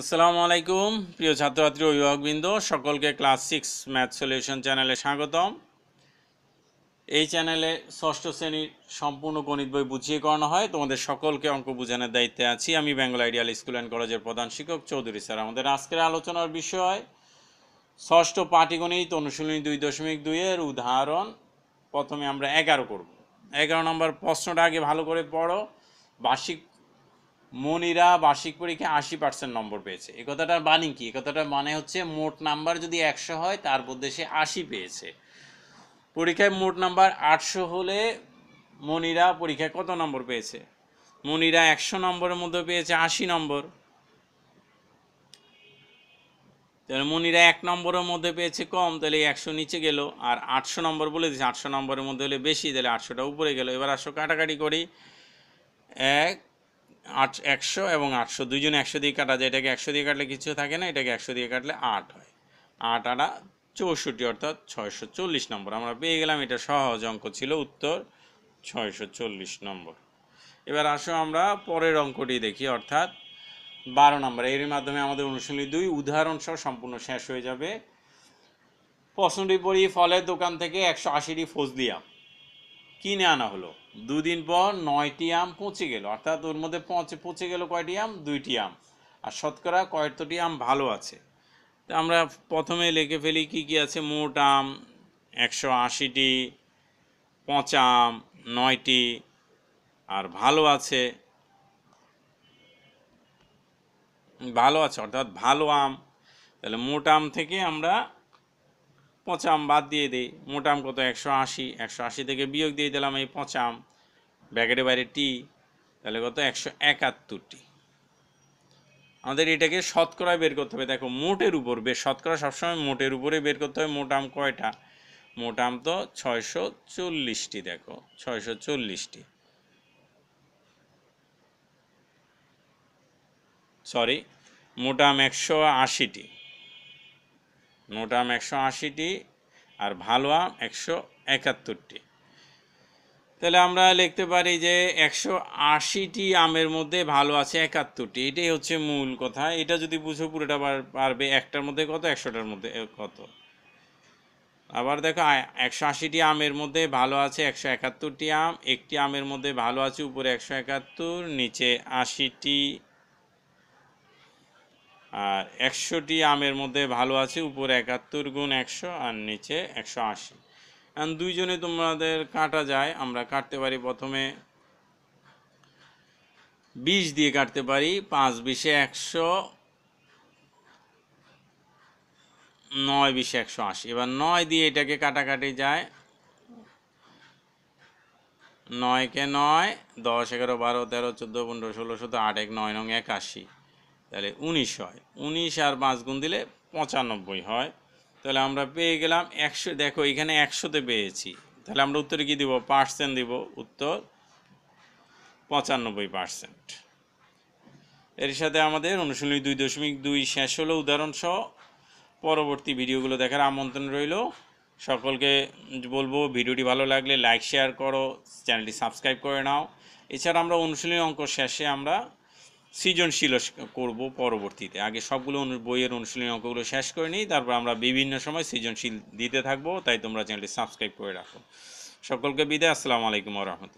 আসসালামু আলাইকুম প্রিয় ছাত্রছাত্রী অভিভাবকবৃন্দ সকলকে ক্লাস সিক্স ম্যাথ সলিউশন চ্যানেলে স্বাগতম এই চ্যানেলে ষষ্ঠ শ্রেণীর সম্পূর্ণ গণিত বই বুঝিয়ে করানো হয় তোমাদের সকলকে অঙ্ক বোঝানোর দায়িত্বে আছি আমি বেঙ্গল আইডিয়াল স্কুল অ্যান্ড কলেজের প্রধান শিক্ষক চৌধুরী স্যার আমাদের আজকের আলোচনার বিষয় ষষ্ঠ পাটিগণিত অনুশীলনী দুই দশমিক দুইয়ের উদাহরণ প্রথমে আমরা এগারো করব এগারো নম্বর প্রশ্নটা আগে ভালো করে পড়ো বার্ষিক মনিরা বার্ষিক পরীক্ষায় আশি পার্সেন্ট নম্বর পেয়েছে এ কথাটার বাণী মানে কি এ কথাটার মানে হচ্ছে মোট নাম্বার যদি একশো হয় তার মধ্যে সে আশি পেয়েছে পরীক্ষায় মোট নাম্বার আটশো হলে মনিরা পরীক্ষায় কত নম্বর পেয়েছে মনিরা একশো নম্বরের মধ্যে পেয়েছে আশি নম্বর তাহলে মনিরা এক নম্বরের মধ্যে পেয়েছে কম তাহলে একশো নিচে গেল আর আটশো নম্বর বলে দিয়েছে আটশো নম্বরের মধ্যে হলে বেশি তাহলে আটশোটা উপরে গেল এবার আটশো কাটাকাটি করি এক আট একশো এবং আটশো দুইজন একশো দিয়ে কাটা যায় এটাকে একশো দিয়ে কাটলে কিছু থাকে না এটাকে একশো দিয়ে কাটলে আট হয় আট আটা চৌষট্টি অর্থাৎ ছয়শো চল্লিশ নম্বর আমরা পেয়ে গেলাম এটা সহজ অঙ্ক ছিল উত্তর ছয়শো চল্লিশ নম্বর এবার আসো আমরা পরের অঙ্কটি দেখি অর্থাৎ বারো নম্বর এর মাধ্যমে আমাদের অনুশীলনী দুই উদাহরণ সহ সম্পূর্ণ শেষ হয়ে যাবে প্রশ্নটি পড়ি ফলের দোকান থেকে একশো আশিটি ফজলিয়া কিনে আনা হলো দুদিন পর নয়টি আম পচে গেল অর্থাৎ ওর মধ্যে পচে পচে গেল কয়টি আম দুইটি আম আর শতকরা কয়তটি আম ভালো আছে তো আমরা প্রথমে লিখে ফেলি কি কি আছে মোট আম একশো আশিটি পচা আম নয়টি আর ভালো আছে ভালো আছে অর্থাৎ ভালো আম তাহলে মোট আম থেকে আমরা পচাম বাদ দিয়ে দিই মোটাম কত একশো আশি একশো আশি থেকে বিয়োগ দিয়ে দিলাম এই পচাম ব্যাকেটের বাইরে টি তাহলে কত একশো একাত্তরটি আমাদের এটাকে শতকরা বের করতে হবে দেখো মোটের উপর বের শতকরা সবসময় মোটের উপরে বের করতে হবে মোটাম কয়টা মোটাম তো ছয়শো চল্লিশটি দেখো ছয়শো চল্লিশটি সরি মোটাম একশো আশিটি মোটা আম একশো আশিটি আর ভালো আম একশো একাত্তরটি তাহলে আমরা লিখতে পারি যে একশো আশিটি আমের মধ্যে ভালো আছে একাত্তরটি এটাই হচ্ছে মূল কথা এটা যদি বুঝো পুরোটা পারবে একটার মধ্যে কত একশোটার মধ্যে কত আবার দেখো একশো আশিটি আমের মধ্যে ভালো আছে একশো একাত্তরটি আম একটি আমের মধ্যে ভালো আছে উপরে একশো একাত্তর নিচে আশিটি আর একশোটি আমের মধ্যে ভালো আছে উপরে একাত্তর গুণ একশো আর নিচে একশো আশি কারণ দুইজনে তোমাদের কাটা যায় আমরা কাটতে পারি প্রথমে বিশ দিয়ে কাটতে পারি পাঁচ বিশে একশো নয় বিশে একশো আশি এবার নয় দিয়ে এটাকে কাটাকাটি যায় নয়কে নয় দশ এগারো বারো তেরো চোদ্দো পনেরো ষোলো শত আট এক নয় নং একাশি তাহলে উনিশ হয় উনিশ আর পাঁচ গুণ দিলে পঁচানব্বই হয় তাহলে আমরা পেয়ে গেলাম একশো দেখো এখানে একশোতে পেয়েছি তাহলে আমরা উত্তরে কী দিব পার্সেন্ট দিব উত্তর পঁচানব্বই পার্সেন্ট এর সাথে আমাদের অনুশীলনী দুই দশমিক দুই শেষ হলো উদাহরণসহ পরবর্তী ভিডিওগুলো দেখার আমন্ত্রণ রইল সকলকে বলবো ভিডিওটি ভালো লাগলে লাইক শেয়ার করো চ্যানেলটি সাবস্ক্রাইব করে নাও এছাড়া আমরা অনুশীলনী অঙ্ক শেষে আমরা সৃজনশীল করব পরবর্তীতে আগে সবগুলো বইয়ের অনুশীলনী অঙ্কগুলো শেষ করে নিই তারপর আমরা বিভিন্ন সময় সৃজনশীল দিতে থাকবো তাই তোমরা চ্যানেলটি সাবস্ক্রাইব করে রাখো সকলকে বিদায় আসসালামু আলাইকুম রহমতুল্লাহ